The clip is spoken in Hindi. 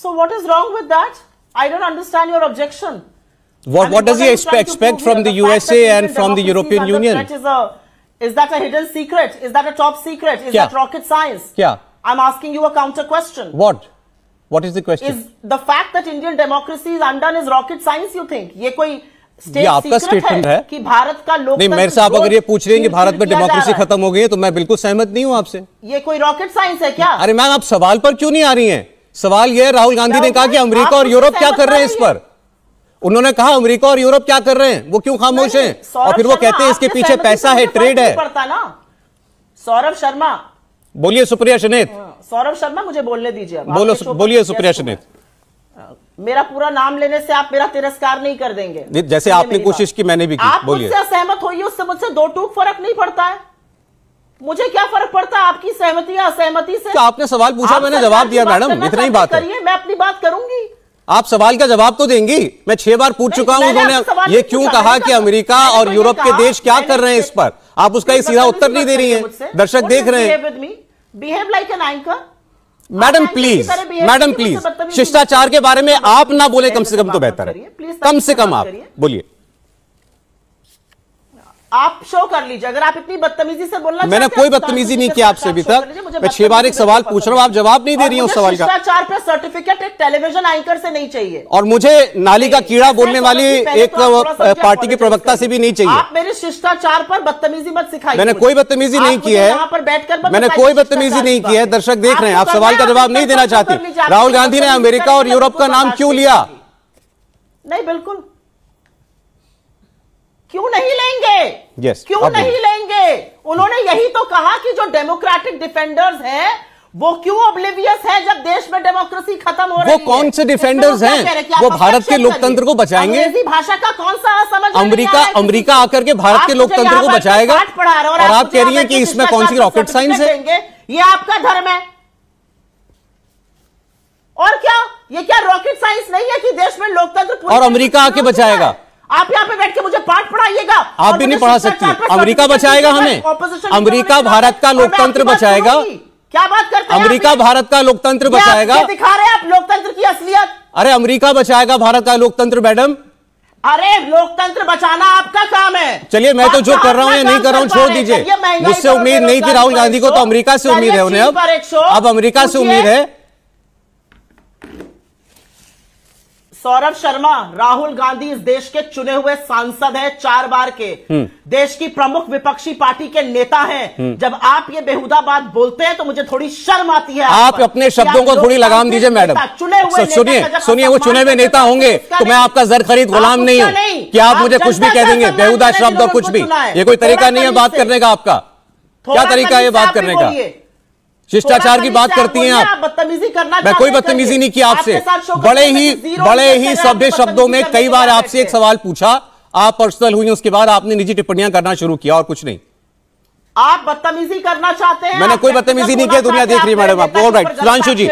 So what is wrong with that? I don't understand your objection. What, I mean, what does he expect, expect from the, the USA and from the European Union? Is, a, is that a hidden secret? Is that a top secret? Is yeah. that rocket science? Yeah. I'm asking you a counter question. What? What is the question? Is the fact that Indian democracy is undone is rocket science you think? ये कोई ये आपका स्टेटमेंट है, कि भारत का लोकतंत्र नहीं मेरे साहब अगर ये पूछ रहे हैं कि भारत में डेमोक्रेसी खत्म हो गई है तो मैं बिल्कुल सहमत नहीं हूं आपसे ये कोई रॉकेट साइंस है क्या अरे मैम आप सवाल पर क्यों नहीं आ रही हैं सवाल यह राहुल गांधी ने कहा कि अमेरिका और यूरोप क्या कर रहे हैं इस पर उन्होंने कहा अमेरिका और यूरोप क्या कर रहे हैं वो क्यों खामोश हैं और फिर वो कहते हैं इसके पीछे पैसा है ट्रेड है सौरभ शर्मा बोलिए सुप्रिया शनेत हाँ, सौरभ शर्मा मुझे बोलने दीजिए बोलो बोलिए सुप्रिया शनेत हाँ, मेरा पूरा नाम लेने से आप मेरा तिरस्कार नहीं कर देंगे जैसे आपने कोशिश की मैंने भी की बोलिए सहमत हुई उससे मुझसे दो टूक फर्क नहीं पड़ता है मुझे क्या फर्क पड़ता है आपकी सहमति या असहमति से तो आपने सवाल पूछा मैंने जवाब दिया मैडम इतना ही बात है मैं अपनी बात करूंगी आप सवाल का जवाब तो देंगी मैं छह बार पूछ चुका हूं उन्होंने ये क्यों कहा कि अमेरिका और यूरोप के देश क्या कर रहे हैं इस पर आप उसका एक सीधा उत्तर नहीं दे रही हैं दर्शक देख रहे हैं behave like an anchor madam please madam please शिष्टाचार के बारे में आप ना बोले कम से कम तो बेहतर है कम से कम आप बोलिए आप शो कर लीजिए अगर आप इतनी बदतमीजी से बोलना मैंने कोई तो बदतमीजी नहीं किया आपसे अभी तक मैं छह बार एक सवाल पूछ रहा हूँ आप जवाब नहीं दे रही हूँ सवाल का चार पर सर्टिफिकेट एक टेलीविजन एंकर से नहीं चाहिए और मुझे नाली का कीड़ा बोलने वाली एक पार्टी के प्रवक्ता से भी नहीं चाहिए आप मेरे शिष्टाचार पर बदतमीजी मत सिखाई मैंने कोई बदतमीजी नहीं की है यहाँ पर बैठकर मैंने कोई बदतमीजी नहीं की है दर्शक देख रहे हैं आप सवाल का जवाब नहीं देना चाहते राहुल गांधी ने अमेरिका और यूरोप का नाम क्यों लिया नहीं बिल्कुल क्यों नहीं लेंगे yes, क्यों नहीं लेंगे उन्होंने यही तो कहा कि जो डेमोक्रेटिक डिफेंडर्स हैं वो क्यों ऑब्लिवियस है जब देश में डेमोक्रेसी खत्म हो रही है वो कौन से डिफेंडर्स हैं वो भारत के लोकतंत्र को बचाएंगे भाषा का कौन सा समझ अमरीका अमरीका आकर के भारत के लोकतंत्र को बचाएगा और आप कह रही है कि इसमें कौन सी रॉकेट साइंस है ये आपका धर्म है और क्या ये क्या रॉकेट साइंस नहीं है कि देश में लोकतंत्र और अमेरिका आके बचाएगा आप यहाँ पे बैठ के मुझे पाठ पढ़ाइएगा आप भी नहीं पढ़ा सकती अमरीका बचाएगा हमें अमरीका भारत का लोकतंत्र बचाएगा क्या बात करते हैं अमेरिका भारत का लोकतंत्र बचाएगा दिखा रहे हैं आप लोकतंत्र की असलियत अरे अमेरिका बचाएगा भारत का लोकतंत्र मैडम अरे लोकतंत्र बचाना आपका काम है चलिए मैं तो जो कर रहा हूँ या नहीं कर रहा हूँ छोड़ दीजिए मुझसे उम्मीद नहीं थी राहुल गांधी को तो अमेरिका से उम्मीद है उन्हें अब अब अमेरिका से उम्मीद है सौरभ शर्मा राहुल गांधी इस देश के चुने हुए सांसद हैं चार बार के हम्म। देश की प्रमुख विपक्षी पार्टी के नेता हैं हम्म। जब आप ये बेहुदा बात बोलते हैं तो मुझे थोड़ी शर्म आती है आप, अपने शब्दों को थोड़ी लगाम दीजिए मैडम चुने हुए सुनिए सुनिए वो चुने हुए नेता तो होंगे तो मैं आपका जर खरीद गुलाम नहीं हूँ क्या आप मुझे कुछ भी कह देंगे बेहुदा शब्द और कुछ भी ये कोई तरीका नहीं है बात करने का आपका क्या तरीका है बात करने का शिष्टाचार की बात करती हैं आप बदतमीजी करना मैं कोई बदतमीजी नहीं की आपसे बड़े ही बड़े ही सभ्य शब्दों में कई बार आपसे एक सवाल पूछा आप पर्सनल हुई उसके बाद आपने निजी टिप्पणियां करना शुरू किया और कुछ नहीं आप बदतमीजी करना चाहते हैं मैंने कोई बदतमीजी तो नहीं किया दुनिया देख रही है मैडम आपको राइट सुधांशु जी